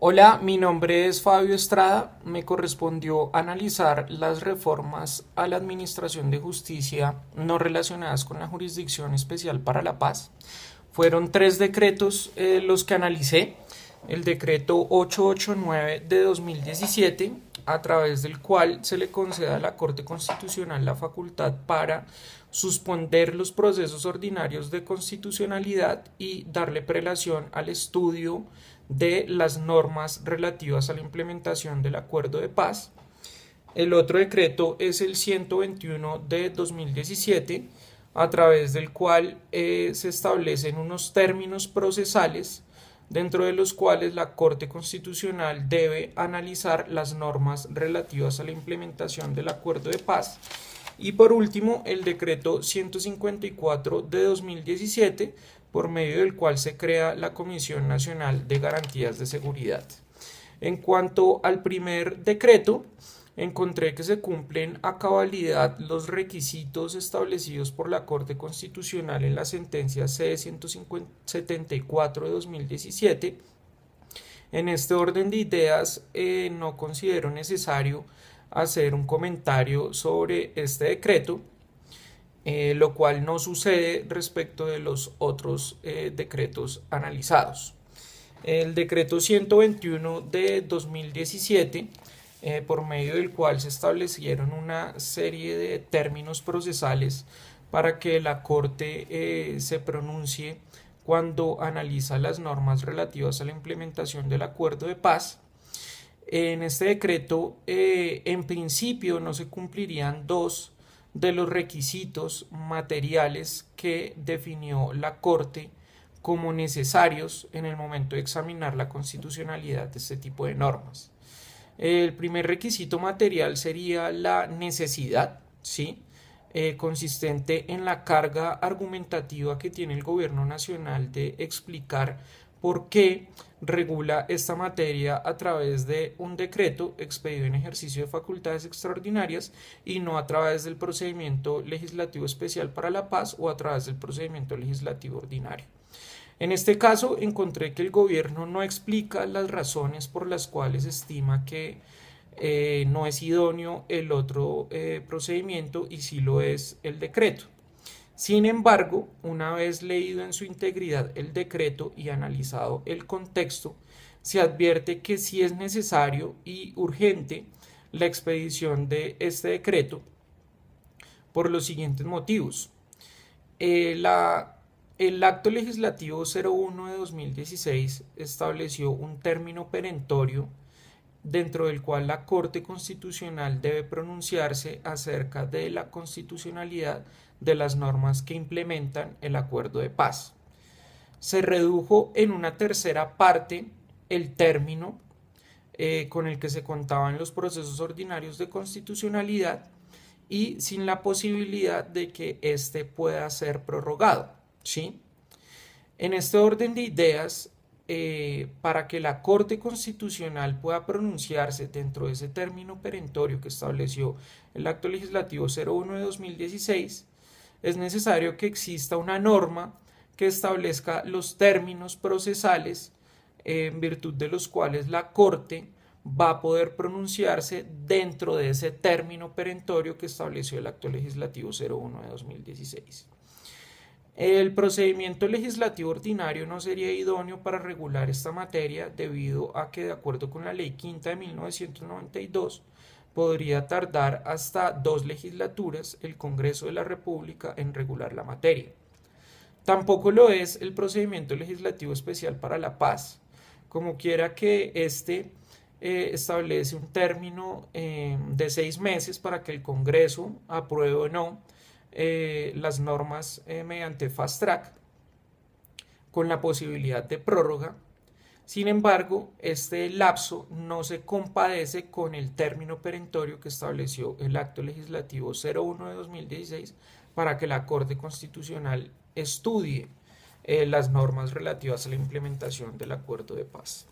Hola, mi nombre es Fabio Estrada. Me correspondió analizar las reformas a la Administración de Justicia no relacionadas con la Jurisdicción Especial para la Paz. Fueron tres decretos eh, los que analicé. El decreto 889 de 2017, a través del cual se le concede a la Corte Constitucional la facultad para suspender los procesos ordinarios de constitucionalidad y darle prelación al estudio de las normas relativas a la implementación del acuerdo de paz. El otro decreto es el 121 de 2017, a través del cual eh, se establecen unos términos procesales dentro de los cuales la Corte Constitucional debe analizar las normas relativas a la implementación del acuerdo de paz. Y por último, el decreto 154 de 2017 por medio del cual se crea la Comisión Nacional de Garantías de Seguridad. En cuanto al primer decreto, encontré que se cumplen a cabalidad los requisitos establecidos por la Corte Constitucional en la sentencia C-174 de 2017. En este orden de ideas, eh, no considero necesario hacer un comentario sobre este decreto, eh, lo cual no sucede respecto de los otros eh, decretos analizados. El decreto 121 de 2017, eh, por medio del cual se establecieron una serie de términos procesales para que la Corte se pronuncie cuando analiza las normas relativas a la implementación del acuerdo de paz. En este decreto, en principio, no se cumplirían dos de los requisitos materiales que definió la Corte como necesarios en el momento de examinar la constitucionalidad de este tipo de normas. El primer requisito material sería la necesidad, ¿sí? Eh, consistente en la carga argumentativa que tiene el gobierno nacional de explicar ¿Por qué regula esta materia a través de un decreto expedido en ejercicio de facultades extraordinarias y no a través del procedimiento legislativo especial para la paz o a través del procedimiento legislativo ordinario. En este caso encontré que el gobierno no explica las razones por las cuales estima que eh, no es idóneo el otro eh, procedimiento y si lo es el decreto. Sin embargo, una vez leído en su integridad el decreto y analizado el contexto, se advierte que si es necesario y urgente la expedición de este decreto por los siguientes motivos. Eh, la, el acto legislativo 01 de 2016 estableció un término perentorio dentro del cual la Corte Constitucional debe pronunciarse acerca de la constitucionalidad de las normas que implementan el acuerdo de paz. Se redujo en una tercera parte el término eh, con el que se contaban los procesos ordinarios de constitucionalidad y sin la posibilidad de que éste pueda ser prorrogado. ¿sí? En este orden de ideas, eh, para que la Corte Constitucional pueda pronunciarse dentro de ese término perentorio que estableció el Acto Legislativo 01 de 2016, es necesario que exista una norma que establezca los términos procesales eh, en virtud de los cuales la Corte va a poder pronunciarse dentro de ese término perentorio que estableció el Acto Legislativo 01 de 2016. El procedimiento legislativo ordinario no sería idóneo para regular esta materia debido a que, de acuerdo con la Ley Quinta de 1992, podría tardar hasta dos legislaturas el Congreso de la República en regular la materia. Tampoco lo es el procedimiento legislativo especial para la paz, como quiera que este eh, establece un término eh, de seis meses para que el Congreso apruebe o no eh, las normas eh, mediante fast track con la posibilidad de prórroga. Sin embargo, este lapso no se compadece con el término perentorio que estableció el acto legislativo 01 de 2016 para que la Corte Constitucional estudie eh, las normas relativas a la implementación del acuerdo de paz.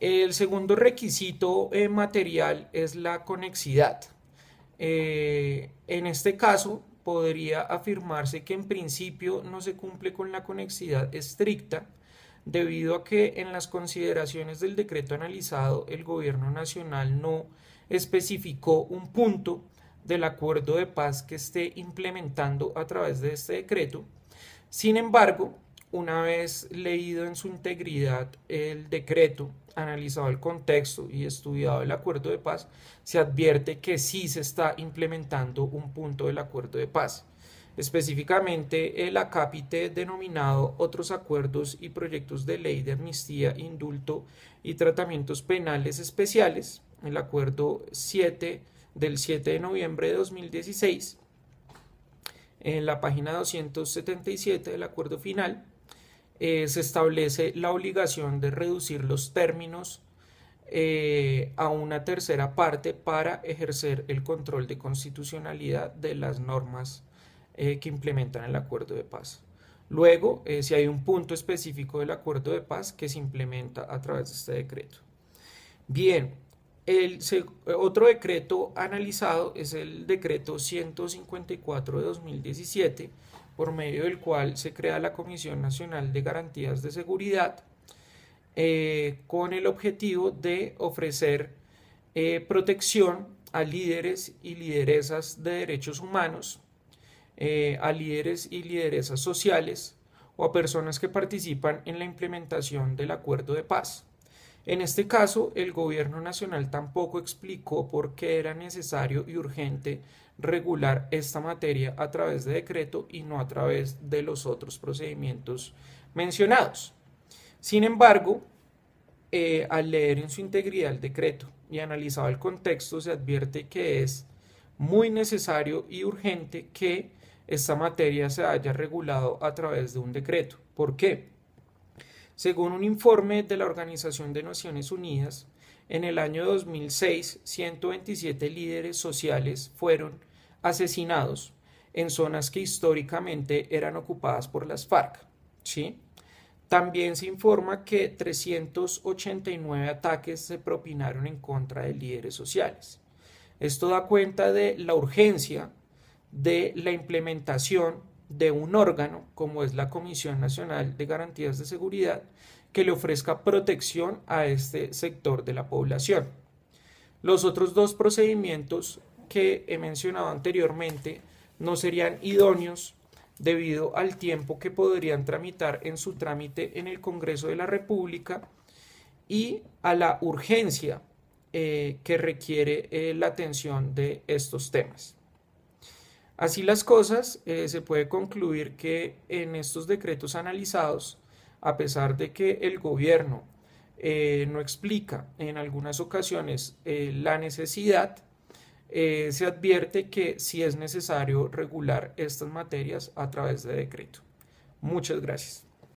El segundo requisito material es la conexidad. en este caso, podría afirmarse que en principio no se cumple con la conexidad estricta debido a que en las consideraciones del decreto analizado el gobierno nacional no especificó un punto del acuerdo de paz que esté implementando a través de este decreto. Sin embargo, una vez leído en su integridad el decreto, analizado el contexto y estudiado el acuerdo de paz, se advierte que sí se está implementando un punto del acuerdo de paz, específicamente el acápite denominado Otros acuerdos y proyectos de ley de amnistía, indulto y tratamientos penales especiales, el acuerdo 7 del 7 de noviembre de 2016, en la página 277 del acuerdo final, eh, se establece la obligación de reducir los términos eh, a una tercera parte para ejercer el control de constitucionalidad de las normas eh, que implementan el acuerdo de paz. Luego, si hay un punto específico del acuerdo de paz que se implementa a través de este decreto. Bien, el otro decreto analizado es el decreto 154 de 2017 por medio del cual se crea la Comisión Nacional de Garantías de Seguridad, eh, con el objetivo de ofrecer eh, protección a líderes y lideresas de derechos humanos, eh, a líderes y lideresas sociales o a personas que participan en la implementación del acuerdo de paz. En este caso, el gobierno nacional tampoco explicó por qué era necesario y urgente regular esta materia a través de decreto y no a través de los otros procedimientos mencionados. Sin embargo, eh, al leer en su integridad el decreto y analizado el contexto, se advierte que es muy necesario y urgente que esta materia se haya regulado a través de un decreto. ¿Por qué? Según un informe de la Organización de Naciones Unidas, en el año 2006, 127 líderes sociales fueron asesinados en zonas que históricamente eran ocupadas por las FARC. También se informa que 389 ataques se propinaron en contra de líderes sociales. Esto da cuenta de la urgencia de la implementación de un órgano como es la Comisión Nacional de Garantías de Seguridad que le ofrezca protección a este sector de la población. Los otros dos procedimientos que he mencionado anteriormente no serían idóneos debido al tiempo que podrían tramitar en su trámite en el Congreso de la República y a la urgencia eh, que requiere eh, la atención de estos temas. Así las cosas, eh, se puede concluir que en estos decretos analizados, a pesar de que el gobierno eh, no explica en algunas ocasiones eh, la necesidad, se advierte que sí es necesario regular estas materias a través de decreto. Muchas gracias.